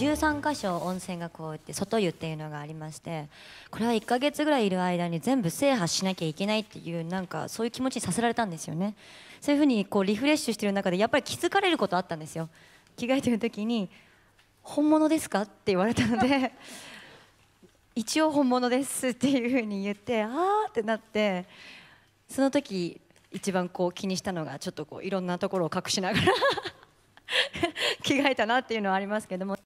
13箇所温泉がこうって外湯っていうのがありましてこれは1ヶ月ぐらいいる間に全部制覇しなきゃいけないっていうなんかそういう気持ちにさせられたんですよねそういうふうにこうリフレッシュしてる中でやっぱり気づかれることあったんですよ着替えてる時に「本物ですか?」って言われたので 一応本物ですっていうふうに言ってああってなってその時一番こう気にしたのがちょっとこういろんなところを隠しながら着替えたなっていうのはありますけども。